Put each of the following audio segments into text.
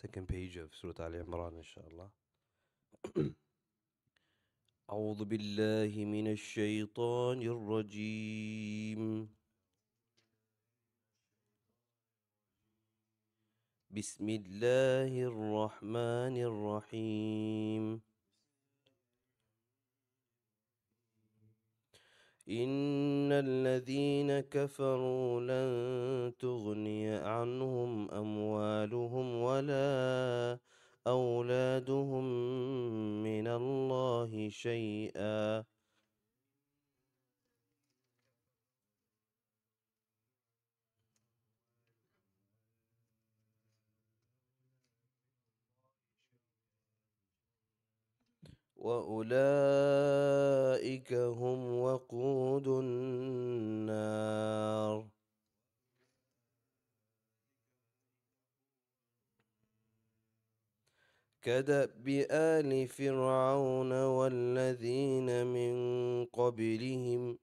second page of Surah Al Imran inshallah. أعوذ بالله من الشيطان الرجيم بسم الله الرحمن الرحيم إن الذين كفروا لن تغني عنهم أموالهم ولا أولادهم من الله شيئا واولئك هم وقود النار كداب ال فرعون والذين من قبلهم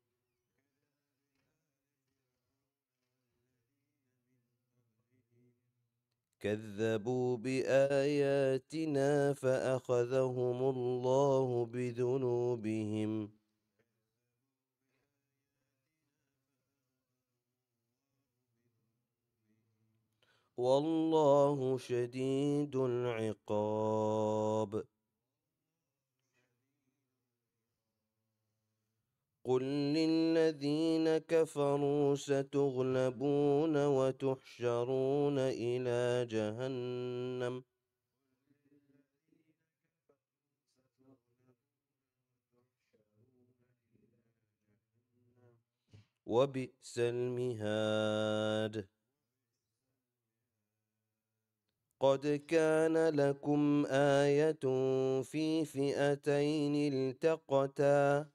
كذبوا باياتنا فاخذهم الله بذنوبهم والله شديد العقاب قل للذين كفروا ستغلبون وتحشرون إلى جهنم وبئس المهاد قد كان لكم آية في فئتين التقتا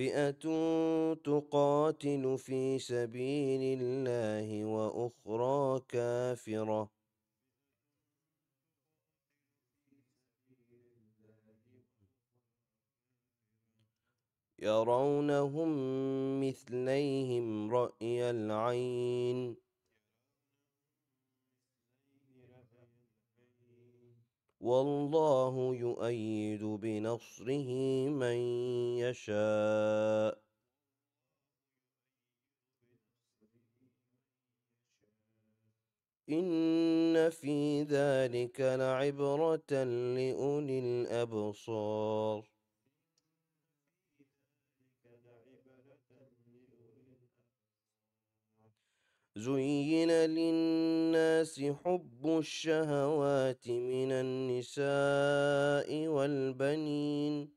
فئة تقاتل في سبيل الله وأخرى كافرة يرونهم مثليهم رأي العين والله يؤيد بنصره من يشاء إن في ذلك لعبرة لأولي الأبصار زين للناس حب الشهوات من النساء والبنين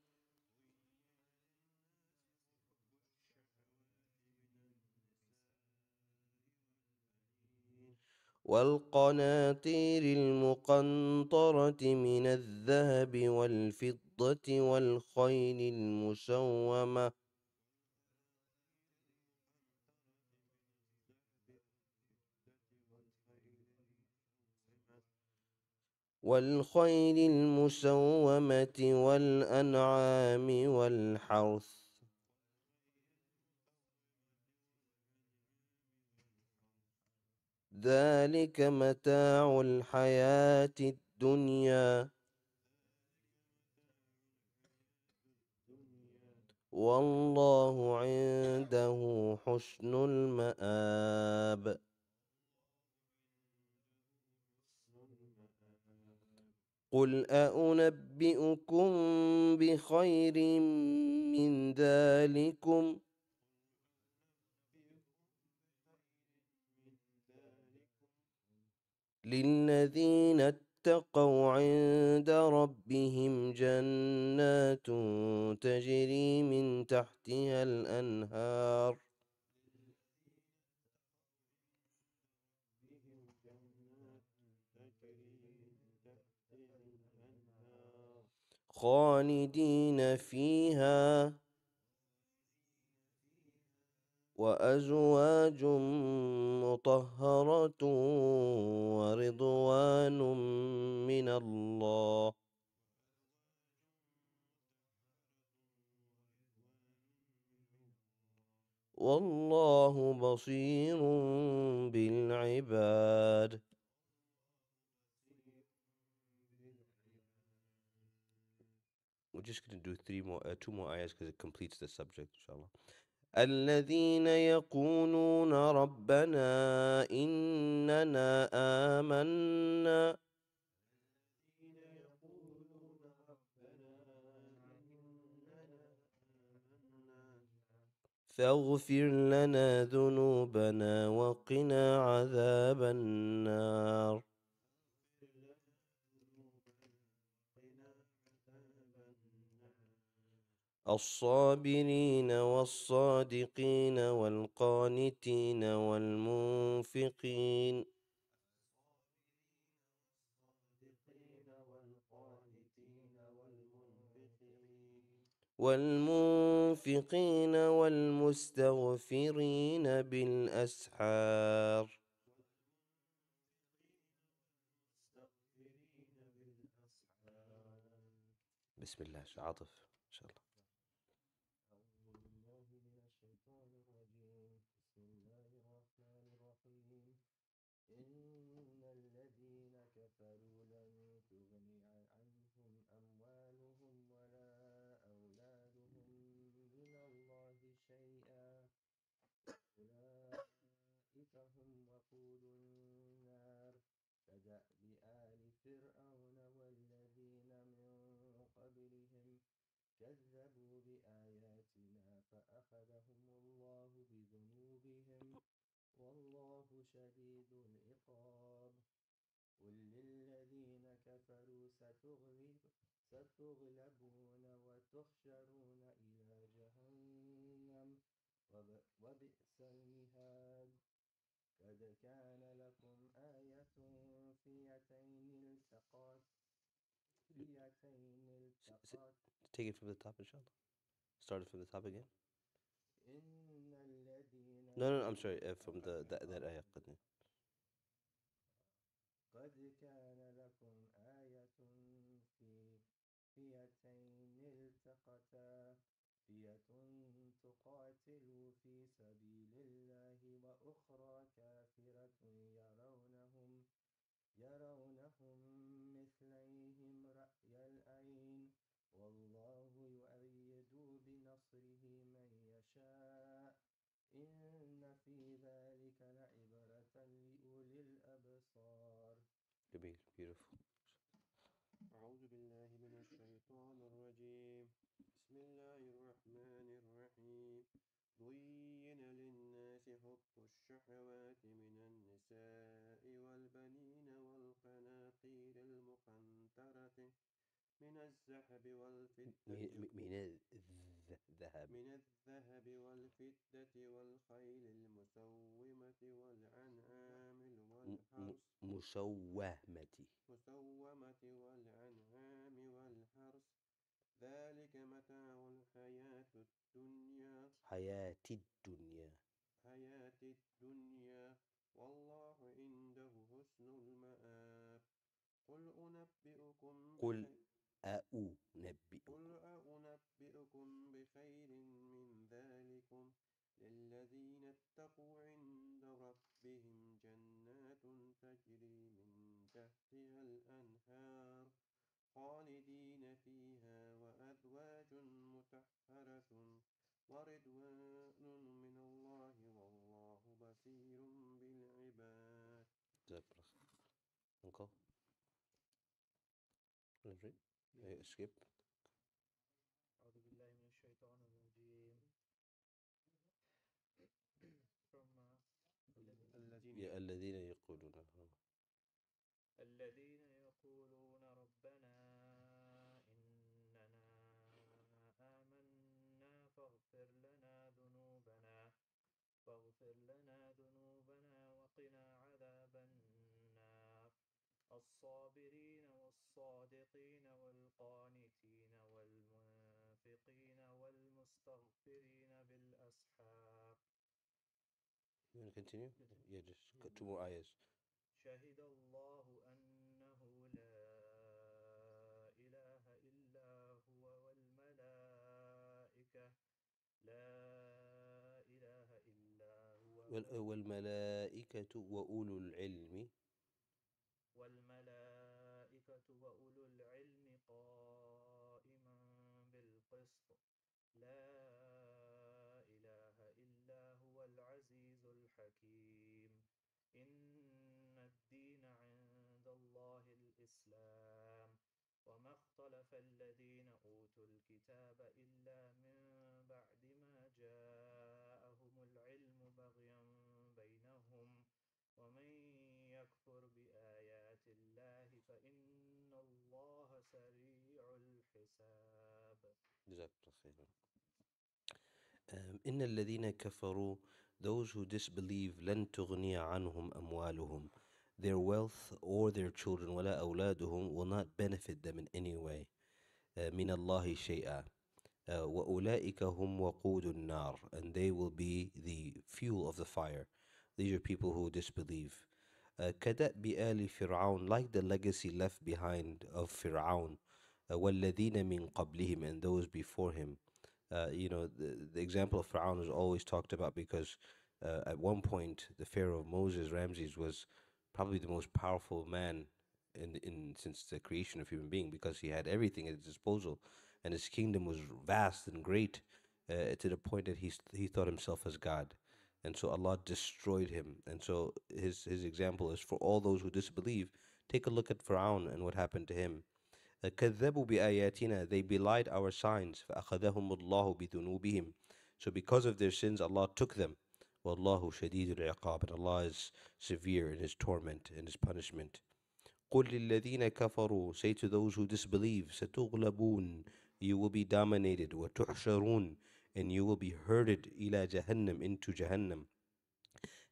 والقناطير المقنطرة من الذهب والفضة والخيل المسومة والخيل المسومة والأنعام والحرث ذلك متاع الحياة الدنيا والله عنده حسن المآب قل أنبئكم بخير من ذلكم للذين اتقوا عند ربهم جنات تجري من تحتها الأنهار خالدين فيها وازواج مطهره ورضوان من الله والله بصير بالعباد we're just going to do three more, uh, two more ayahs because it completes the subject, inshallah. الذين يقولون ربنا إننا آمنا فاغفر لنا ذنوبنا وقنا عذاب النار الصابرين والصادقين والقانتين والمنفقين والمنفقين والمستغفرين بالأسحار بسم الله عاطف وقود النار كدأب آل فرعون والذين من قبلهم كذبوا بآياتنا فأخذهم الله بذنوبهم والله شديد العقاب قل للذين كفروا ستغلب ستغلبون وتحشرون إلى جهنم وبئس المهاد قد كان لكم آية فيتين يتين التقات فيتين التقات Take it from the top inshallah. Start it from the top again. إن الذين No, no, no I'm sorry. Uh, from the, that, that ayah. قد قد كان لكم آية في فيتين التقتا فية تقاتل في سبيل الله وأخرى كافرة يرونهم يرونهم مثليهم رأي العين والله يؤيد بنصره من يشاء إن في ذلك لعبرة لأولي الأبصار جميل beautiful أعوذ بالله من الشيطان الرجيم بسم الله الرحمن الرحيم زين للناس حب الشهوات من النساء والبنين والقناطير المقنطرة من الذهب والفضة من الذهب من الذهب والفضة والخيل المسومة والأنعام والحرث مسومة مسومة والعنب ذلك متاع الحياة الدنيا حياة الدنيا حياة الدنيا والله عنده حسن المآب قل أنبئكم قل قل أنبئكم بخير من ذلكم للذين اتقوا عند ربهم جنات تجري من تحتها الأنهار خالدين فيها وأزواج مطهرة ورضوان من الله والله بصير بالعباد جزاك الله خير Encore Every أعوذ بالله من الشيطان الرجيم uh, الذين يقولون الذين يقولون ربنا واغفر لنا ذنوبنا وقنا عذاب النار الصابرين والصادقين والقانتين والمنفقين والمستغفرين بالأسحار You want to continue? Yeah, just two more ayahs. شهد الله أن والملائكة وأولو العلم والملائكة وأولو العلم قائما بالقسط لا إله إلا هو العزيز الحكيم إن الدين عند الله الإسلام وما اختلف الذين أوتوا الكتاب إلا من بعد ما جاءوا ومن يكفر بآيات الله فإن الله سريع الحساب جزاك الله خيرا Um, إن الذين كفروا those who disbelieve لن تغني عنهم أموالهم their wealth or their children ولا أولادهم will not benefit them in any way uh, من الله شيئا uh, وأولئك هم وقود النار and they will be the fuel of the fire These are people who disbelieve. Uh, كدأب آل فرعون like the legacy left behind of Fir'aun uh, والذين من قبلهم and those before him uh, you know the, the example of Fir'aun is always talked about because uh, at one point the Pharaoh of Moses Ramses was probably the most powerful man in in since the creation of human being because he had everything at his disposal and his kingdom was vast and great uh, to the point that he he thought himself as God and so Allah destroyed him. And so his his example is for all those who disbelieve. Take a look at Pharaoh and what happened to him. they belied our signs so because of their sins Allah took them and Allah is severe in his torment and his punishment say to those who disbelieve you will be dominated and you will be herded ila jahannam into jahannam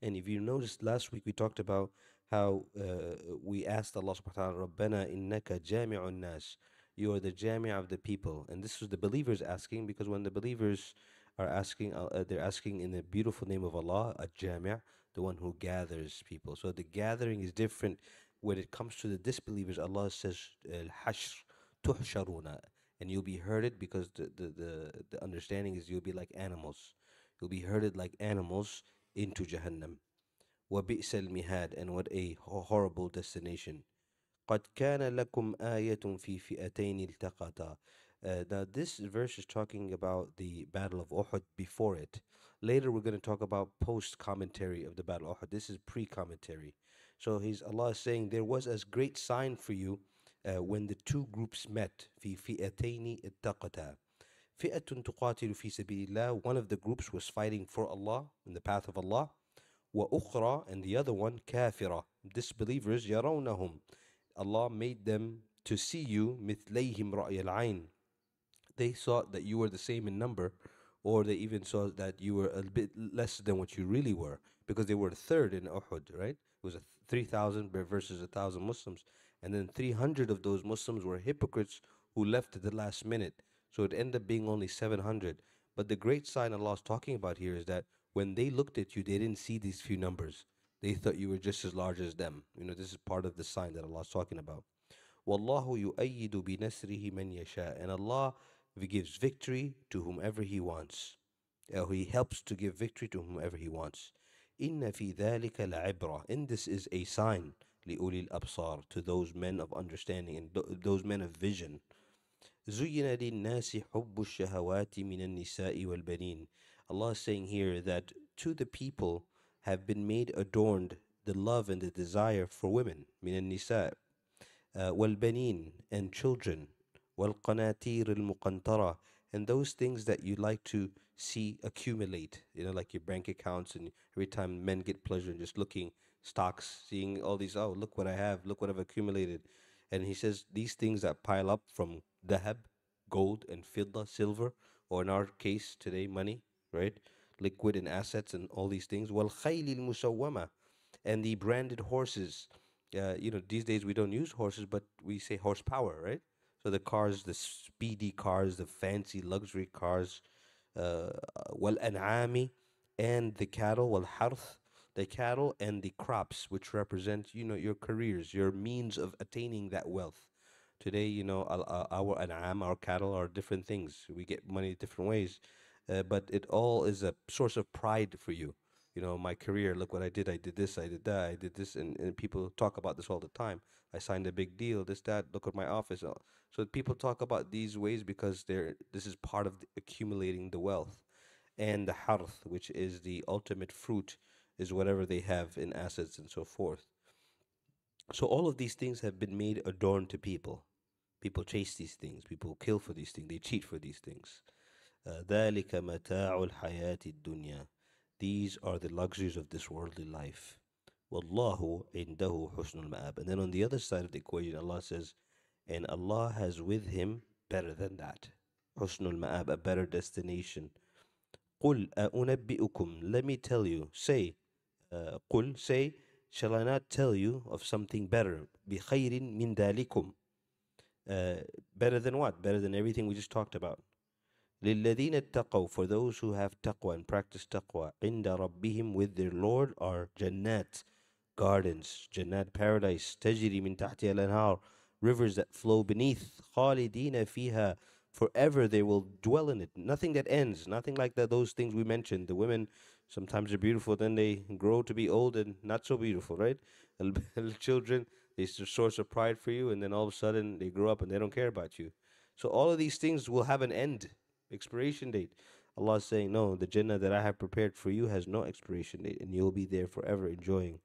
and if you noticed last week we talked about how uh, we asked Allah subhanahu wa ta'ala rabbana innaka jami'un nas you are the jami' of the people and this was the believers asking because when the believers are asking uh, they're asking in the beautiful name of Allah a jami' the one who gathers people so the gathering is different when it comes to the disbelievers Allah says al-hashr tuhsharuna and you'll be herded because the, the, the, the understanding is you'll be like animals. You'll be herded like animals into Jahannam. وَبِئْسَ الْمِهَادِ And what a horrible destination. قَدْ كَانَ لَكُمْ آيَةٌ فِي فِئَتَيْنِ الْتَقَطَا uh, now, this verse is talking about the Battle of Uhud before it. Later, we're going to talk about post commentary of the Battle of Uhud. This is pre commentary. So, he's, Allah is saying, There was as great sign for you uh, when the two groups met في فئتين اتقتا فئة تقاتل في سبيل الله one of the groups was fighting for Allah in the path of Allah وأخرى and the other one كافرة disbelievers يرونهم Allah made them to see you مثليهم رأي العين they saw that you were the same in number or they even saw that you were a bit less than what you really were because they were a third in Uhud right it was a 3000 versus a 1000 Muslims and then 300 of those Muslims were hypocrites who left at the last minute. So it ended up being only 700. But the great sign Allah is talking about here is that when they looked at you, they didn't see these few numbers. They thought you were just as large as them. You know, this is part of the sign that Allah is talking about. yuayyidu bi nasrihi man yasha, And Allah gives victory to whomever He wants. Uh, he helps to give victory to whomever He wants. Inna fi ذَلِكَ لَعِبْرَةً And this is a sign. لِأُولِي الْأَبْصَارِ To those men of understanding and those men of vision. زُيِّنَ لِلنَّاسِ حُبُّ الشَّهَوَاتِ مِنَ النِّسَاءِ وَالْبَنِينَ Allah is saying here that to the people have been made adorned the love and the desire for women, مِنَ النِّسَاءِ uh, وَالْبَنِينَ and children, وَالْقَنَاتِيرِ الْمُقَنْطَرَةِ and those things that you like to see accumulate, you know, like your bank accounts and every time men get pleasure in just looking stocks, seeing all these, oh, look what I have, look what I've accumulated. And he says these things that pile up from dahab, gold and fidla, silver, or in our case today, money, right? Liquid and assets and all these things. Well, khaylil musawwama and the branded horses. Uh, you know, these days we don't use horses, but we say horsepower, right? So the cars, the speedy cars, the fancy luxury cars, uh, wal anami, and the cattle, wal harth, the cattle and the crops, which represent, you know, your careers, your means of attaining that wealth. Today, you know, our an'am, our cattle are different things. We get money different ways, uh, but it all is a source of pride for you. You know, my career, look what I did. I did this, I did that, I did this. And, and people talk about this all the time. I signed a big deal, this, that, look at my office. Uh, so people talk about these ways because they're, this is part of the accumulating the wealth and the harth, which is the ultimate fruit is whatever they have in assets and so forth. So all of these things have been made adorned to people. People chase these things. People kill for these things. They cheat for these things. Uh, these are the luxuries of this worldly life. Wallahu indahu husnul ma'ab. And then on the other side of the equation, Allah says, and Allah has with him better than that. Husnul ma'ab, a better destination. قُلْ أُنَبِّئُكُمْ Let me tell you, say, قل say shall I not tell you of something better بخير من ذلكم uh, better than what better than everything we just talked about للذين اتقوا for those who have taqwa and practice taqwa عند ربهم with their Lord are جنات gardens جنات paradise تجري من تحتها الأنهار rivers that flow beneath خالدين فيها forever they will dwell in it nothing that ends nothing like that those things we mentioned the women sometimes are beautiful then they grow to be old and not so beautiful right little children they're the source of pride for you and then all of a sudden they grow up and they don't care about you so all of these things will have an end expiration date allah is saying no the jannah that i have prepared for you has no expiration date and you'll be there forever enjoying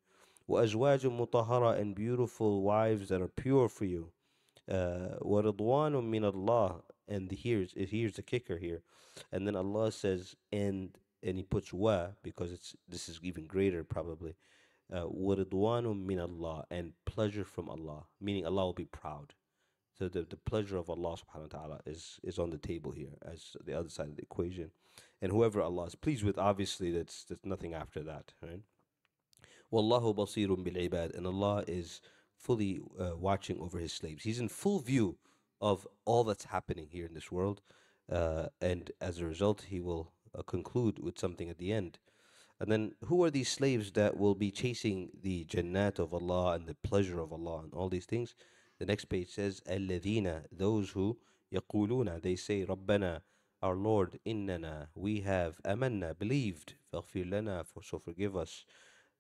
وَأَزْوَاجٌ مُطَهَّرَةٌ and beautiful wives that are pure for you uh, وَرِضْوَانٌ مِّنَ and here's eh, here's the kicker here and then allah says and and he puts wa because it's this is even greater probably waridwanu uh, min allah and pleasure from allah meaning allah will be proud so the, the pleasure of allah subhanahu wa ta'ala is is on the table here as the other side of the equation and whoever allah is pleased with obviously that's that's nothing after that right wallahu basirun bil ibad and allah is fully uh, watching over his slaves he's in full view of all that's happening here in this world. Uh, and as a result, he will uh, conclude with something at the end. And then, who are these slaves that will be chasing the Jannat of Allah and the pleasure of Allah and all these things? The next page says, Alladina, those who يقولون, they say, Rabbana, our Lord, innana, we have amanna, believed, faghfir lana, for, so forgive us,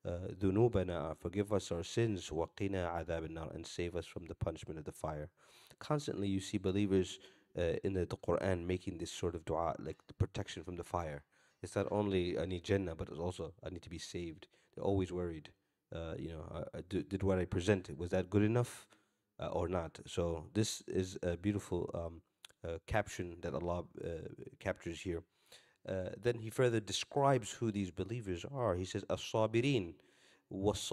uh, forgive us our sins, waqina adab and save us from the punishment of the fire constantly you see believers uh, in the, the Quran making this sort of dua, like protection from the fire. It's not only I uh, need Jannah, but it's also I need to be saved. They're always worried. Uh, you know, I, uh, I uh, did, did, what I presented. Was that good enough uh, or not? So this is a beautiful um, caption that Allah captures here. then he further describes who these believers are. He says, "As-sabirin was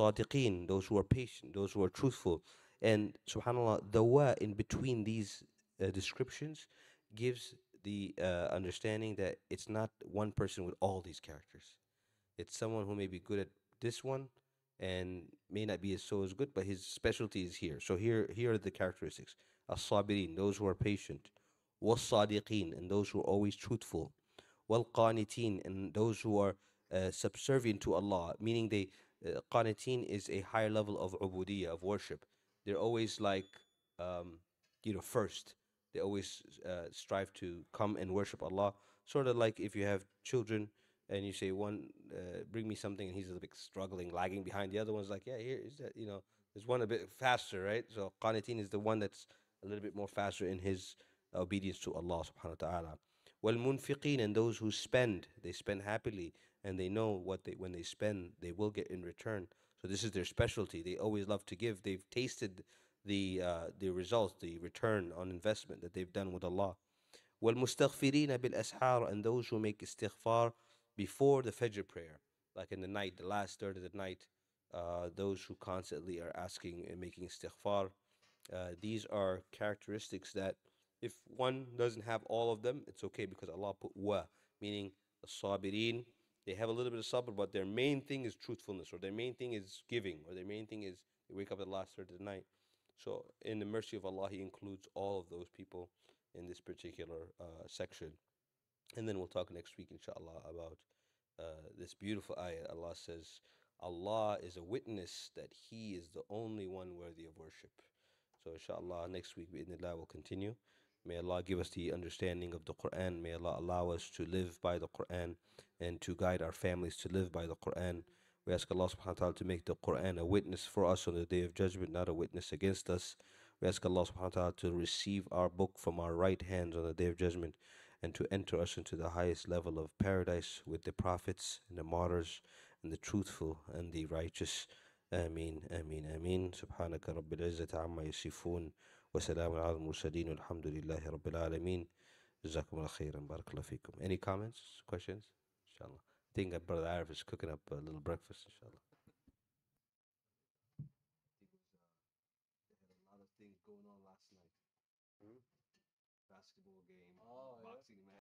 those who are patient, those who are truthful. And subhanAllah, the wa in between these uh, descriptions gives the uh, understanding that it's not one person with all these characters. It's someone who may be good at this one and may not be as so as good, but his specialty is here. So here, here are the characteristics: as-sabirin, those who are patient; was-sadiqin, and those who are always truthful; wal-qanitin, and those who are uh, subservient to Allah, meaning they uh, is a higher level of ubudiyah of worship they're always like, um, you know, first. They always uh, strive to come and worship Allah. Sort of like if you have children and you say one, uh, bring me something, and he's a bit struggling, lagging behind. The other one's like, yeah, here is that. You know, there's one a bit faster, right? So qanitin is the one that's a little bit more faster in his obedience to Allah subhanahu wa ta'ala. Well, Munfiqin and those who spend they spend happily and they know what they when they spend they will get in return so this is their specialty. They always love to give. They've tasted the uh, the results, the return on investment that they've done with Allah. وَالْمُسْتَغْفِرِينَ بِالْأَسْحَارِ And those who make istighfar before the Fajr prayer, like in the night, the last third of the night, uh, those who constantly are asking and making istighfar. Uh, these are characteristics that if one doesn't have all of them, it's okay because Allah put wa, meaning the sabirin, they have a little bit of sabr, but their main thing is truthfulness, or their main thing is giving, or their main thing is they wake up at the last third of the night. So, in the mercy of Allah, He includes all of those people in this particular uh, section. And then we'll talk next week, inshallah, about uh, this beautiful ayah. Allah says, Allah is a witness that He is the only one worthy of worship. So, inshallah, next week, bi'idhnillah, we'll continue. May Allah give us the understanding of the Quran. May Allah allow us to live by the Quran and to guide our families to live by the Quran. We ask Allah subhanahu wa ta'ala to make the Quran a witness for us on the day of judgment, not a witness against us. We ask Allah subhanahu wa ta'ala to receive our book from our right hands on the day of judgment and to enter us into the highest level of paradise with the prophets and the martyrs and the truthful and the righteous. آمين آمين آمين سبحانك رب العزة عما yasifoon. وسلام على المرسلين والحمد لله رب العالمين جزاكم الله خيرا بارك الله فيكم any comments questions إن شاء الله I think brother Arif is cooking up a little breakfast إن شاء الله